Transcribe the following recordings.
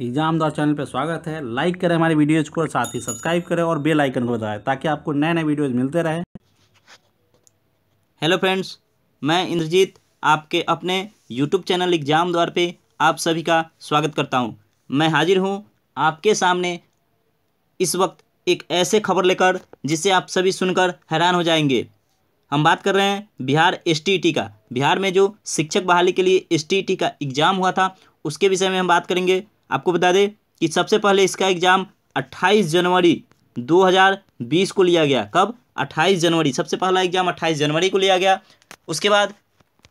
exam द्वार channel पर स्वागत है लाइक करें हमारे वीडियोज़ को और साथ ही सब्सक्राइब करें और बेल आइकन को बताएं ताकि आपको नए नए वीडियोज़ मिलते रहे हेलो फ्रेंड्स मैं इंद्रजीत आपके अपने यूट्यूब चैनल एग्जाम द्वार पे आप सभी का स्वागत करता हूँ मैं हाजिर हूँ आपके सामने इस वक्त एक ऐसे खबर लेकर जिसे आप सभी सुनकर हैरान हो जाएंगे हम बात कर रहे हैं बिहार एस e का बिहार में जो शिक्षक बहाली के लिए एस e का एग्ज़ाम हुआ था उसके विषय में हम बात करेंगे आपको बता दें कि सबसे पहले इसका एग्ज़ाम 28 जनवरी 2020 को लिया गया कब 28 जनवरी सबसे पहला एग्ज़ाम 28 जनवरी को लिया गया उसके बाद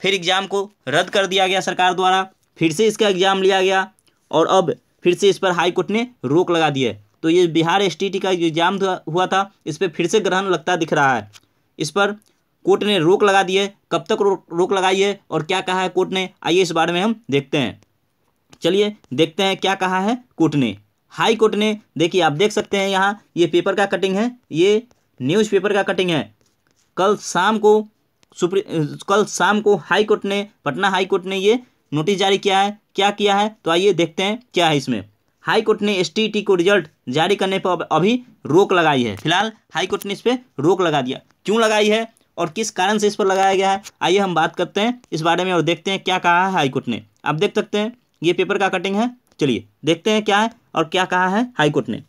फिर एग्ज़ाम को रद्द कर दिया गया सरकार द्वारा फिर से इसका एग्ज़ाम लिया गया और अब फिर से इस पर हाईकोर्ट ने रोक लगा दी है तो ये बिहार एस का एग्ज़ाम हुआ था इस पर फिर से ग्रहण लगता दिख रहा है इस पर कोर्ट ने रोक लगा दी है कब तक रोक लगाई है और क्या कहा है कोर्ट ने आइए इस बारे में हम देखते हैं चलिए देखते हैं क्या कहा है कोर्ट ने हाई कोर्ट ने देखिए आप देख सकते हैं यहाँ ये पेपर का कटिंग है ये न्यूज़पेपर का कटिंग है कल शाम को सुप्री कल शाम को हाई कोर्ट ने पटना हाई कोर्ट ने ये नोटिस जारी किया है क्या किया है तो आइए देखते हैं क्या है इसमें हाई कोर्ट ने एस को रिजल्ट जारी करने पर अभी रोक लगाई है फिलहाल हाई कोर्ट ने इस पर रोक लगा दिया क्यों लगाई है और किस कारण से इस पर लगाया गया है आइए हम बात करते हैं इस बारे में और देखते हैं क्या कहा है हाईकोर्ट ने आप देख सकते हैं ये पेपर का कटिंग है चलिए देखते हैं क्या है और क्या कहा है हाईकोर्ट ने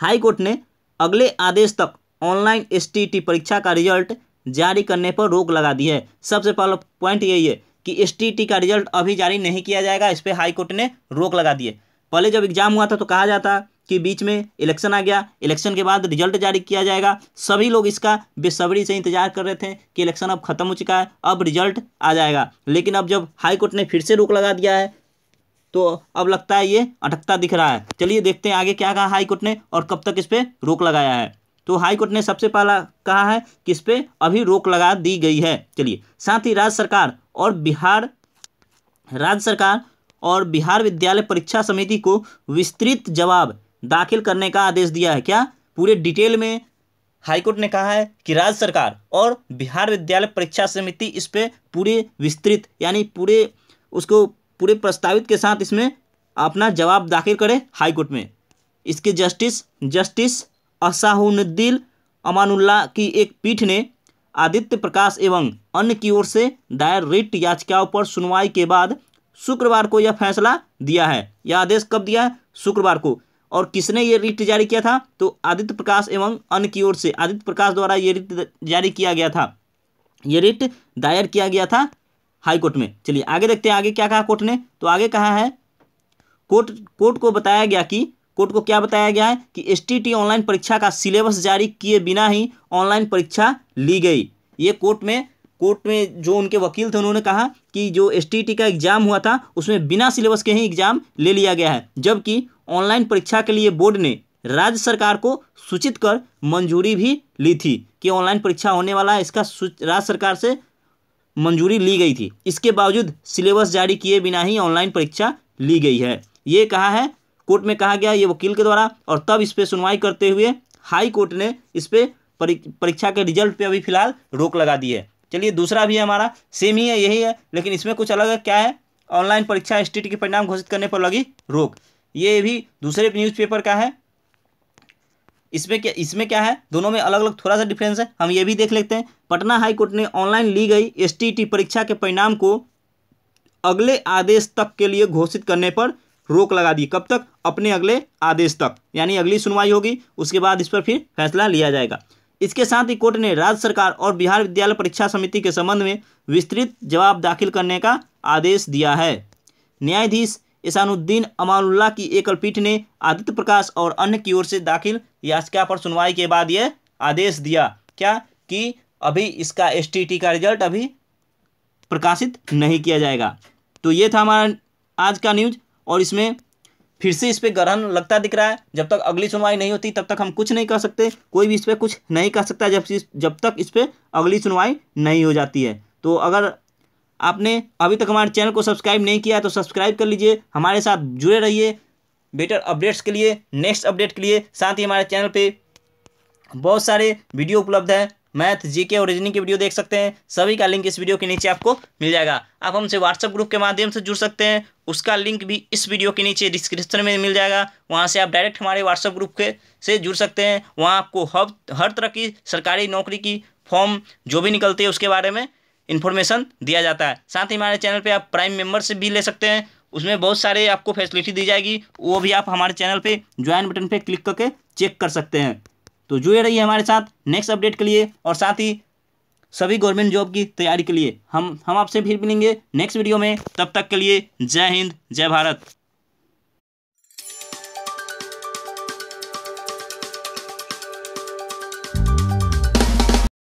हाईकोर्ट ने अगले आदेश तक ऑनलाइन एस परीक्षा का रिजल्ट जारी करने पर रोक लगा दी है सबसे पहला पॉइंट यही है कि एस का रिजल्ट अभी जारी नहीं किया जाएगा इस पर हाईकोर्ट ने रोक लगा दी है पहले जब एग्जाम हुआ था तो कहा जाता कि बीच में इलेक्शन आ गया इलेक्शन के बाद रिजल्ट जारी किया जाएगा सभी लोग इसका बेसब्री से इंतजार कर रहे थे कि इलेक्शन अब खत्म हो चुका है अब रिजल्ट आ जाएगा लेकिन अब जब हाईकोर्ट ने फिर से रोक लगा दिया है तो अब लगता है ये अटकता दिख रहा है चलिए देखते हैं आगे क्या कहा हाईकोर्ट ने और कब तक इस पर रोक लगाया है तो हाईकोर्ट ने सबसे पहला कहा है कि इस पर अभी रोक लगा दी गई है चलिए साथ ही राज्य सरकार और बिहार राज्य सरकार और बिहार विद्यालय परीक्षा समिति को विस्तृत जवाब दाखिल करने का आदेश दिया है क्या पूरे डिटेल में हाईकोर्ट ने कहा है कि राज्य सरकार और बिहार विद्यालय परीक्षा समिति इस पर पूरे विस्तृत यानी पूरे उसको पूरे प्रस्तावित के साथ इसमें अपना जवाब दाखिल करें हाईकोर्ट में इसके जस्टिस जस्टिस असाहनुद्दीन अमानुल्ला की एक पीठ ने आदित्य प्रकाश एवं अन्य की ओर से दायर रिट याचिकाओं पर सुनवाई के बाद शुक्रवार को यह फैसला दिया है यह आदेश कब दिया है शुक्रवार को और किसने ये रिट जारी किया था तो आदित्य प्रकाश एवं अन्य की ओर से आदित्य प्रकाश द्वारा ये रिट जारी किया गया था ये रिट दायर किया गया था हाई कोर्ट में चलिए आगे देखते हैं आगे क्या कहा कोर्ट ने तो आगे कहा है कोर्ट कोर्ट को बताया गया कि कोर्ट को क्या बताया गया है कि एस ऑनलाइन परीक्षा का सिलेबस जारी किए बिना ही ऑनलाइन परीक्षा ली गई ये कोर्ट में कोर्ट में जो उनके वकील थे उन्होंने कहा कि जो एस का एग्ज़ाम हुआ था उसमें बिना सिलेबस के ही एग्ज़ाम ले लिया गया है जबकि ऑनलाइन परीक्षा के लिए बोर्ड ने राज्य सरकार को सूचित कर मंजूरी भी ली थी कि ऑनलाइन परीक्षा होने वाला है इसका राज्य सरकार से मंजूरी ली गई थी इसके बावजूद सिलेबस जारी किए बिना ही ऑनलाइन परीक्षा ली गई है ये कहा है कोर्ट में कहा गया ये वकील के द्वारा और तब इस पर सुनवाई करते हुए हाई कोर्ट ने इस पर परीक्षा के रिजल्ट पे अभी फिलहाल रोक लगा दी है चलिए दूसरा भी है हमारा सेम ही है यही है लेकिन इसमें कुछ अलग है क्या है ऑनलाइन परीक्षा स्टेट के परिणाम घोषित करने पर लगी रोक ये भी दूसरे न्यूज़पेपर का है इसमें क्या इसमें क्या है दोनों में अलग अलग थोड़ा सा डिफरेंस है हम ये भी देख लेते हैं पटना हाईकोर्ट ने ऑनलाइन ली गई एस परीक्षा के परिणाम को अगले आदेश तक के लिए घोषित करने पर रोक लगा दी कब तक अपने अगले आदेश तक यानी अगली सुनवाई होगी उसके बाद इस पर फिर फैसला लिया जाएगा इसके साथ ही कोर्ट ने राज्य सरकार और बिहार विद्यालय परीक्षा समिति के संबंध में विस्तृत जवाब दाखिल करने का आदेश दिया है न्यायाधीश ईसानुद्दीन अमानुल्लाह की एकल पीठ ने आदित्य प्रकाश और अन्य की ओर से दाखिल याचिका पर सुनवाई के बाद यह आदेश दिया क्या कि अभी इसका एस का रिजल्ट अभी प्रकाशित नहीं किया जाएगा तो ये था हमारा आज का न्यूज और इसमें फिर से इस पर ग्रहण लगता दिख रहा है जब तक अगली सुनवाई नहीं होती तब तक हम कुछ नहीं कह सकते कोई भी इस पर कुछ नहीं कर सकता जब जब तक इस पर अगली सुनवाई नहीं हो जाती है तो अगर आपने अभी तक हमारे चैनल को सब्सक्राइब नहीं किया तो सब्सक्राइब कर लीजिए हमारे साथ जुड़े रहिए बेटर अपडेट्स के लिए नेक्स्ट अपडेट के लिए साथ ही हमारे चैनल पे बहुत सारे वीडियो उपलब्ध हैं मैथ जीके और रीजनिंग की वीडियो देख सकते हैं सभी का लिंक इस वीडियो के नीचे आपको मिल जाएगा आप हमसे व्हाट्सएप ग्रुप के माध्यम से जुड़ सकते हैं उसका लिंक भी इस वीडियो के नीचे डिस्क्रिप्शन में मिल जाएगा वहाँ से आप डायरेक्ट हमारे व्हाट्सएप ग्रुप के से जुड़ सकते हैं वहाँ आपको हर हर तरह की सरकारी नौकरी की फॉर्म जो भी निकलती है उसके बारे में इन्फॉर्मेशन दिया जाता है साथ ही हमारे चैनल पर आप प्राइम मेंबरशिप भी ले सकते हैं उसमें बहुत सारे आपको फैसिलिटी दी जाएगी वो भी आप हमारे चैनल पे ज्वाइन बटन पे क्लिक करके चेक कर सकते हैं तो जुड़े रहिए हमारे साथ नेक्स्ट अपडेट के लिए और साथ ही सभी गवर्नमेंट जॉब की तैयारी के लिए हम हम आपसे फिर मिलेंगे नेक्स्ट वीडियो में तब तक के लिए जय हिंद जय भारत